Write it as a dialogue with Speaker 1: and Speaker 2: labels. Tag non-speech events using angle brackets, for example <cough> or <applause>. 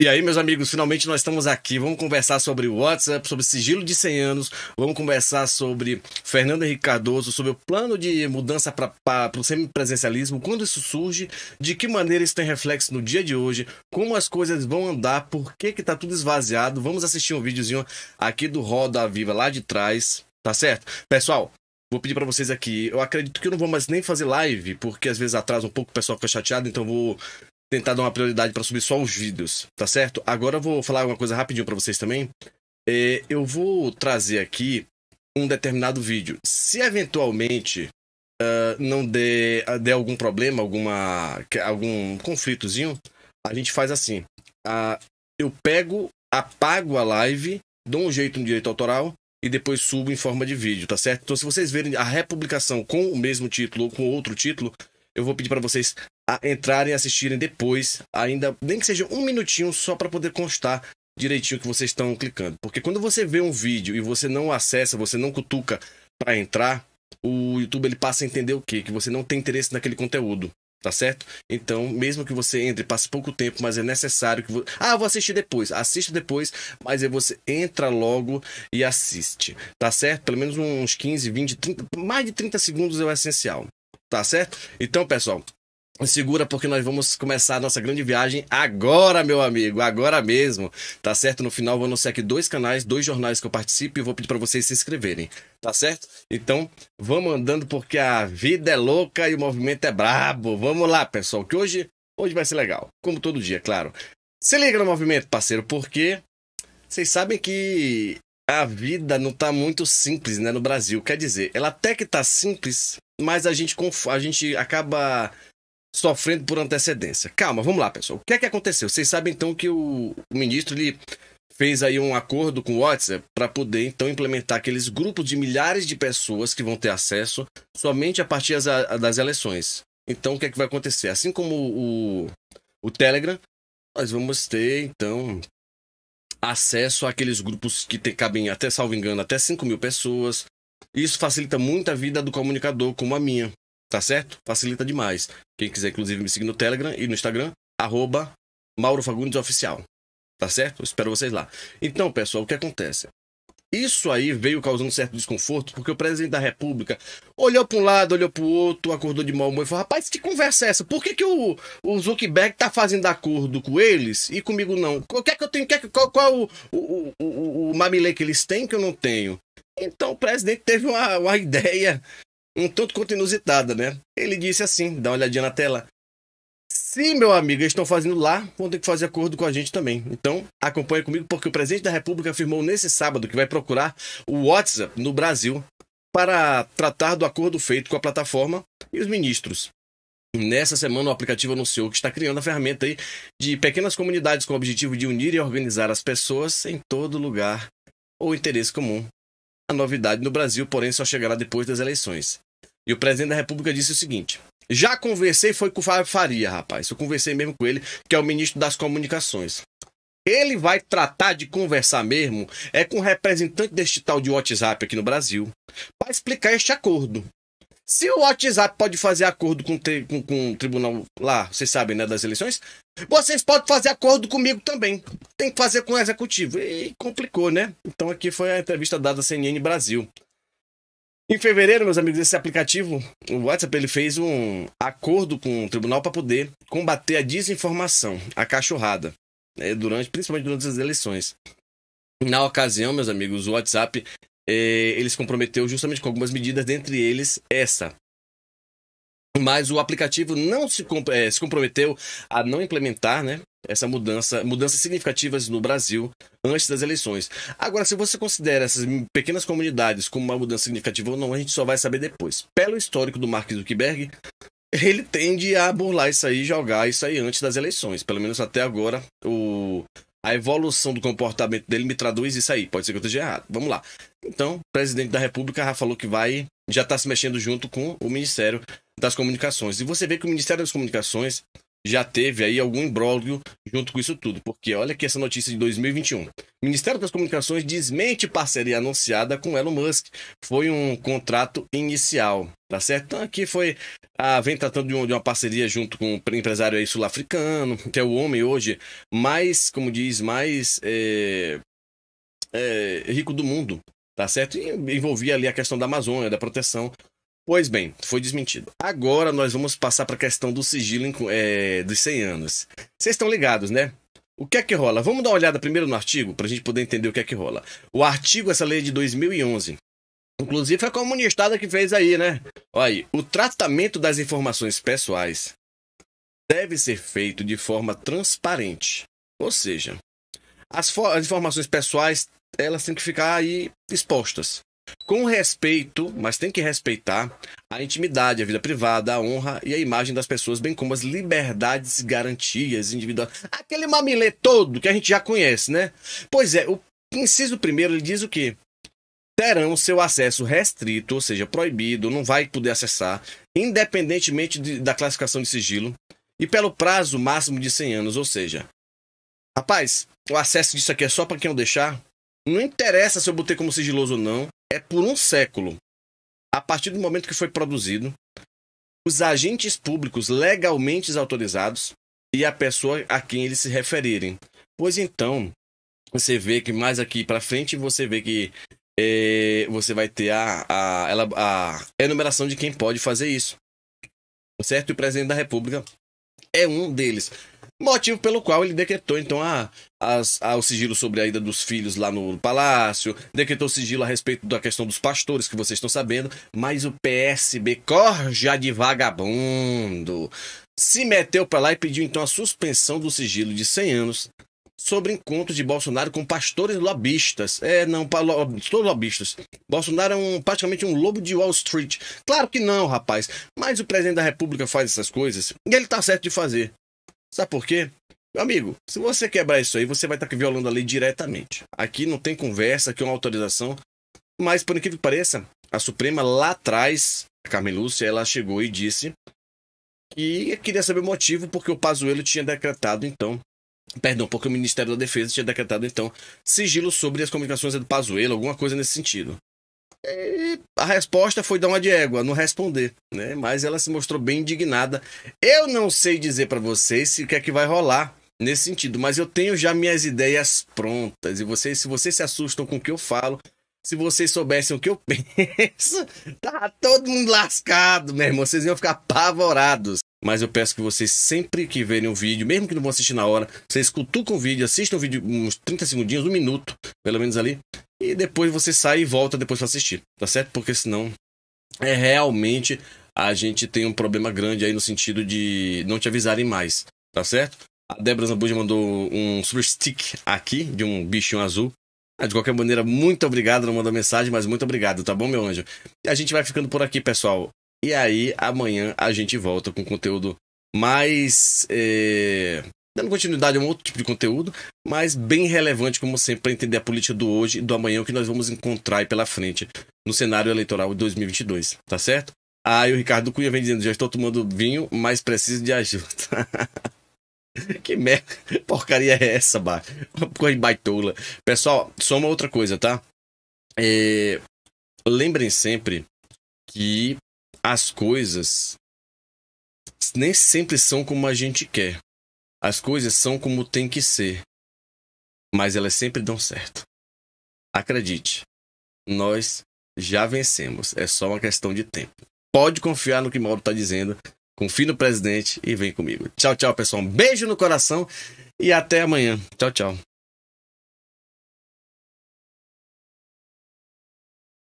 Speaker 1: E aí, meus amigos, finalmente nós estamos aqui. Vamos conversar sobre o WhatsApp, sobre sigilo de 100 anos, vamos conversar sobre Fernando Henrique Cardoso, sobre o plano de mudança para o semipresencialismo, quando isso surge, de que maneira isso tem reflexo no dia de hoje, como as coisas vão andar, por que que tá tudo esvaziado. Vamos assistir um videozinho aqui do Roda Viva lá de trás, tá certo? Pessoal, Vou pedir para vocês aqui. Eu acredito que eu não vou mais nem fazer live, porque às vezes atrasa um pouco o pessoal fica chateado, então vou tentar dar uma prioridade para subir só os vídeos, tá certo? Agora eu vou falar uma coisa rapidinho para vocês também. É, eu vou trazer aqui um determinado vídeo. Se eventualmente uh, não der, ah, der algum problema, alguma algum conflitozinho, a gente faz assim. Uh, eu pego, apago a live, dou um jeito no direito autoral e depois subo em forma de vídeo, tá certo? Então, se vocês verem a republicação com o mesmo título ou com outro título, eu vou pedir para vocês a entrarem e assistirem depois, ainda nem que seja um minutinho só para poder constar direitinho que vocês estão clicando. Porque quando você vê um vídeo e você não acessa, você não cutuca para entrar, o YouTube ele passa a entender o quê? Que você não tem interesse naquele conteúdo, tá certo? Então, mesmo que você entre, passe pouco tempo, mas é necessário que você... Ah, vou assistir depois. assista depois, mas aí é você entra logo e assiste, tá certo? Pelo menos uns 15, 20, 30, mais de 30 segundos é o essencial. Tá certo? Então, pessoal, Segura porque nós vamos começar a nossa grande viagem agora, meu amigo, agora mesmo. Tá certo? No final vou anunciar aqui dois canais, dois jornais que eu participo e vou pedir para vocês se inscreverem, tá certo? Então, vamos andando porque a vida é louca e o movimento é brabo. Vamos lá, pessoal, que hoje, hoje vai ser legal, como todo dia, claro. Se liga no movimento, parceiro, porque vocês sabem que a vida não tá muito simples, né, no Brasil. Quer dizer, ela até que tá simples, mas a gente, a gente acaba sofrendo por antecedência. Calma, vamos lá, pessoal. O que é que aconteceu? Vocês sabem então que o, o ministro ele fez aí um acordo com o WhatsApp para poder então implementar aqueles grupos de milhares de pessoas que vão ter acesso somente a partir das, das eleições. Então, o que é que vai acontecer? Assim como o, o Telegram, nós vamos ter então acesso àqueles grupos que tem, cabem até, salvo engano, até 5 mil pessoas. Isso facilita muito a vida do comunicador, como a minha. Tá certo? Facilita demais. Quem quiser, inclusive, me seguir no Telegram e no Instagram, arroba Mauro Fagundes Oficial. Tá certo? espero vocês lá. Então, pessoal, o que acontece? Isso aí veio causando certo desconforto, porque o presidente da República olhou para um lado, olhou para o outro, acordou de mau humor e falou: rapaz, que conversa é essa? Por que, que o, o Zuckerberg tá fazendo acordo com eles e comigo não? O que é que eu tenho? Que é que, qual, qual o, o, o, o, o mamilê que eles têm que eu não tenho? Então o presidente teve uma, uma <laughs> ideia um tanto quanto inusitada, né? Ele disse assim, dá uma olhadinha na tela. Sim, meu amigo, eles estão fazendo lá, vão ter que fazer acordo com a gente também. Então, acompanha comigo, porque o presidente da República afirmou nesse sábado que vai procurar o WhatsApp no Brasil para tratar do acordo feito com a plataforma e os ministros. Nessa semana, o aplicativo anunciou que está criando a ferramenta aí de pequenas comunidades com o objetivo de unir e organizar as pessoas em todo lugar ou interesse comum a novidade no Brasil, porém, só chegará depois das eleições. E o presidente da República disse o seguinte: já conversei, foi com o Fábio Faria, rapaz. Eu conversei mesmo com ele, que é o ministro das Comunicações. Ele vai tratar de conversar mesmo é com o representante deste tal de WhatsApp aqui no Brasil para explicar este acordo. Se o WhatsApp pode fazer acordo com, com, com o tribunal lá, vocês sabem, né, das eleições, vocês podem fazer acordo comigo também. Tem que fazer com o executivo. E complicou, né? Então aqui foi a entrevista dada à CNN Brasil. Em fevereiro, meus amigos, esse aplicativo, o WhatsApp, ele fez um acordo com o tribunal para poder combater a desinformação, a cachorrada, né, durante, principalmente durante as eleições. Na ocasião, meus amigos, o WhatsApp é, ele se comprometeu justamente com algumas medidas, dentre eles essa. Mas o aplicativo não se, é, se comprometeu a não implementar né, essa mudança, mudanças significativas no Brasil antes das eleições. Agora, se você considera essas pequenas comunidades como uma mudança significativa ou não, a gente só vai saber depois. Pelo histórico do Mark Zuckerberg, ele tende a burlar isso aí, jogar isso aí antes das eleições. Pelo menos até agora, o a evolução do comportamento dele me traduz isso aí. Pode ser que eu esteja errado. Vamos lá. Então, o presidente da República já falou que vai, já está se mexendo junto com o Ministério das Comunicações. E você vê que o Ministério das Comunicações já teve aí algum imbróglio junto com isso tudo. Porque olha aqui essa notícia de 2021. O Ministério das Comunicações desmente parceria anunciada com Elon Musk. Foi um contrato inicial, tá certo? Então aqui foi. Ah, vem tratando de, de uma parceria junto com um empresário sul-africano, que é o homem hoje mais, como diz, mais é, é, rico do mundo, tá certo? E envolvia ali a questão da Amazônia, da proteção Pois bem, foi desmentido. Agora nós vamos passar para a questão do sigilo é, dos 100 anos. Vocês estão ligados, né? O que é que rola? Vamos dar uma olhada primeiro no artigo para a gente poder entender o que é que rola. O artigo, essa lei é de 2011. Inclusive foi a comunistada que fez aí, né? Olha aí, o tratamento das informações pessoais deve ser feito de forma transparente. Ou seja, as, as informações pessoais elas têm que ficar aí expostas com respeito, mas tem que respeitar a intimidade, a vida privada, a honra e a imagem das pessoas, bem como as liberdades, e garantias individuais. Aquele mamilê todo que a gente já conhece, né? Pois é, o inciso primeiro ele diz o quê? Terão seu acesso restrito, ou seja, proibido, não vai poder acessar, independentemente de, da classificação de sigilo, e pelo prazo máximo de 100 anos, ou seja, rapaz, o acesso disso aqui é só para quem eu deixar. Não interessa se eu botei como sigiloso ou não é por um século. A partir do momento que foi produzido, os agentes públicos legalmente autorizados e a pessoa a quem eles se referirem. Pois então, você vê que mais aqui para frente você vê que é, você vai ter a, a, a, enumeração de quem pode fazer isso. Certo? E o presidente da República é um deles. Motivo pelo qual ele decretou, então, a, as, a, o sigilo sobre a ida dos filhos lá no palácio, decretou sigilo a respeito da questão dos pastores, que vocês estão sabendo, mas o PSB, corja de vagabundo, se meteu para lá e pediu, então, a suspensão do sigilo de 100 anos sobre encontro de Bolsonaro com pastores lobistas. É, não, pastores lobistas. Bolsonaro é um, praticamente um lobo de Wall Street. Claro que não, rapaz. Mas o presidente da República faz essas coisas e ele tá certo de fazer. Sabe por quê? Meu amigo, se você quebrar isso aí, você vai estar violando a lei diretamente. Aqui não tem conversa, aqui é uma autorização. Mas, por incrível que pareça, a Suprema lá atrás, a Carmen Lúcia, ela chegou e disse que queria saber o motivo porque o Pazuello tinha decretado, então, perdão, porque o Ministério da Defesa tinha decretado, então, sigilo sobre as comunicações do Pazuello, alguma coisa nesse sentido. E a resposta foi dar uma de égua, não responder, né? Mas ela se mostrou bem indignada. Eu não sei dizer para vocês se o que é que vai rolar nesse sentido, mas eu tenho já minhas ideias prontas. E vocês, se vocês se assustam com o que eu falo, se vocês soubessem o que eu <laughs> penso, tá todo mundo lascado, meu irmão. Vocês iam ficar apavorados. Mas eu peço que vocês, sempre que verem o vídeo, mesmo que não vão assistir na hora, vocês cutucam o vídeo, assistam o vídeo uns 30 segundinhos, um minuto, pelo menos ali, e depois você sai e volta depois para assistir, tá certo? Porque senão é realmente a gente tem um problema grande aí no sentido de não te avisarem mais, tá certo? A Débora Zambuja mandou um super stick aqui de um bichinho azul. Ah, de qualquer maneira, muito obrigado, não mandou mensagem, mas muito obrigado, tá bom, meu anjo? A gente vai ficando por aqui, pessoal. E aí, amanhã a gente volta com conteúdo mais é, dando continuidade a um outro tipo de conteúdo, mas bem relevante, como sempre, para entender a política do hoje e do amanhã, o que nós vamos encontrar aí pela frente no cenário eleitoral de 2022, tá certo? Aí o Ricardo Cunha vem dizendo: já estou tomando vinho, mas preciso de ajuda. <laughs> que merda, porcaria é essa, bar? Coisa de baitola. Pessoal, só uma outra coisa, tá? É... Lembrem sempre que as coisas nem sempre são como a gente quer. As coisas são como têm que ser, mas elas sempre dão certo. Acredite, nós já vencemos, é só uma questão de tempo. Pode confiar no que Mauro está dizendo, confie no presidente e vem comigo. Tchau, tchau, pessoal. Um beijo no coração e até amanhã. Tchau, tchau.